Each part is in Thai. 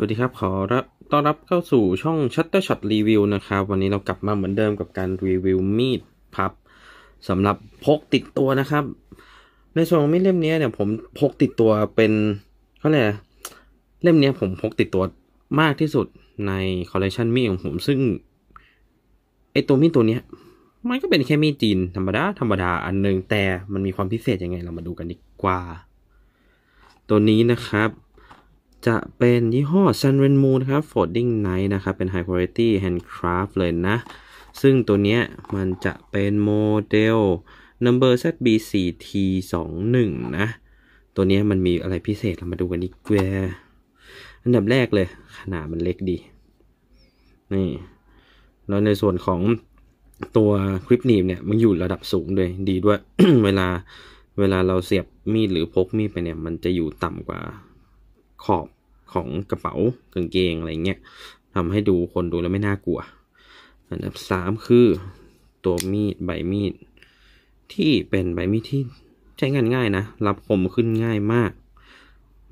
สวัสดีครับ ขอรับต้อนรับเข้าสู่ช่อง Shutter Shot Review นะครับ วันนี้เรากลับมาเหมือนเดิมกับการรีวิวมีดพับสำหรับพกติดตัวนะครับ ในส่วนของมีดเล่มนี้เนี่ย ผมพกติดตัวเป็นเขาเรียกเล่มนี้ผมพกติดตัวมากที่สุดในคอลเลคชันมีดของผม ซึ่งไอตัวมีดตัวนี้มันก็เป็นแค่มีดจีนธรรมดาธรรมดาอันหนึ่งแต่มันมีความพิเศษยังไงเรามาดูกันดีกว่า ตัวนี้นะครับจะเป็นยี่ห้อ Sun Ren Moon ครับ Folding Knife นะครับ เป็น High Quality Handcraft เลยนะ ซึ่งตัวเนี้ยมันจะเป็นโมเดล Number ZB4T21 นะ ตัวเนี้ยมันมีอะไรพิเศษเรามาดูกันดีกว่า อันดับแรกเลย ขนาดมันเล็กดี นี่ แล้วในส่วนของตัวคลิปหนีบเนี่ย มันอยู่ระดับสูงด้วยดีด้วย เวลา เวลาเราเสียบมีด หรือพกมีดไปเนี่ยมันจะอยู่ต่ำกว่าขอบของกระเป๋ากางเกงอะไรเงี้ยทำให้ดูคนดูแล้วไม่น่ากลัว อันดับสามคือตัวมีดใบมีด ที่เป็นใบมีดที่ใช้งานง่ายนะรับคมขึ้นง่ายมาก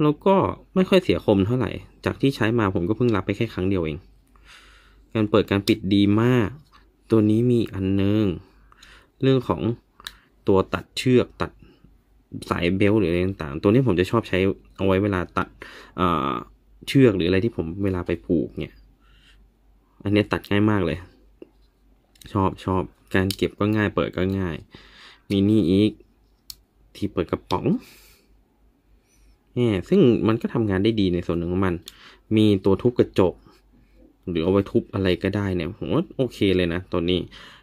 แล้วก็ไม่ค่อยเสียคมเท่าไหร่จากที่ใช้มาผมก็เพิ่งรับไปแค่ครั้งเดียวเอง การเปิดการปิดดีมาก ตัวนี้มีอันนึง เรื่องของตัวตัดเชือก ตัดสายเบลหรืออะไรต่างตัวนี้ผมจะชอบใช้เอาไว้เวลาตัดเชือกหรืออะไรที่ผมเวลาไปผูกเนี่ย อันนี้ตัดง่ายมากเลย ชอบชอบการเก็บก็ง่าย เปิดก็ง่าย มีนี่อีก ที่เปิดกระป๋องนี่ซึ่งมันก็ทำงานได้ดีในส่วนหนึ่งของมัน มีตัวทุบกระจก หรือเอาไว้ทุบอะไรก็ได้เนี่ยผมว่าโอเคเลยนะตัวนี้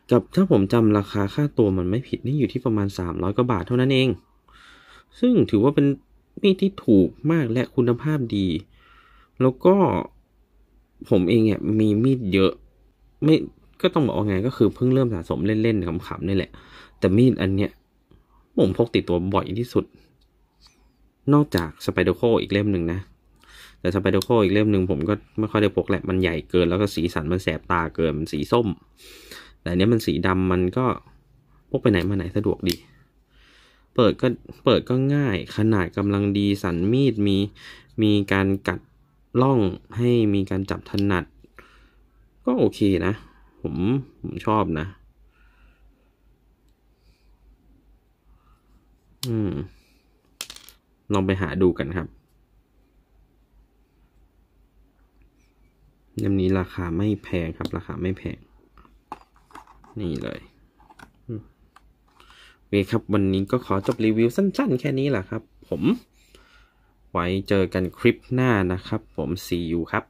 กับถ้าผมจำราคาค่าตัวมันไม่ผิดนี่อยู่ที่ประมาณ300กว่าบาทเท่านั้นเอง ซึ่งถือว่าเป็นมีดที่ถูกมากและคุณภาพดีแล้วก็ผมเองเนี่ยมีมีดเยอะไม่ก็ต้องบอกว่าไงก็คือเพิ่งเริ่มสะสมเล่นๆขำๆนี่แหละ แต่มีดอันเนี้ย ผมพกติดตัวบ่อยที่สุด นอกจากสไปเดอร์โคอีกเล่มหนึ่งนะแต่สไปเดอร์โคอีกเล่มหนึ่งผมก็ไม่ค่อยได้พกแหละมันใหญ่เกินแล้วก็สีสันมันแสบตาเกินมันสีส้มแต่เนี้ยมันสีดำมันก็พกไปไหนมาไหนสะดวกดี เปิดก็เปิดก็ง่าย ขนาดกำลังดีสันมีดมีมีการกัดล่องให้มีการจับถนัด ก็โอเคนะ ผม ผมชอบนะ อืม ลองไปหาดูกันครับยั่นี้ราคาไม่แพงครับ ราคาไม่แพง นี่เลยโอเคครับ วันนี้ก็ขอจบรีวิวสั้น ๆ แค่นี้แหละครับ ผมไว้เจอกันคลิปหน้านะครับผมซีอยู่ครับ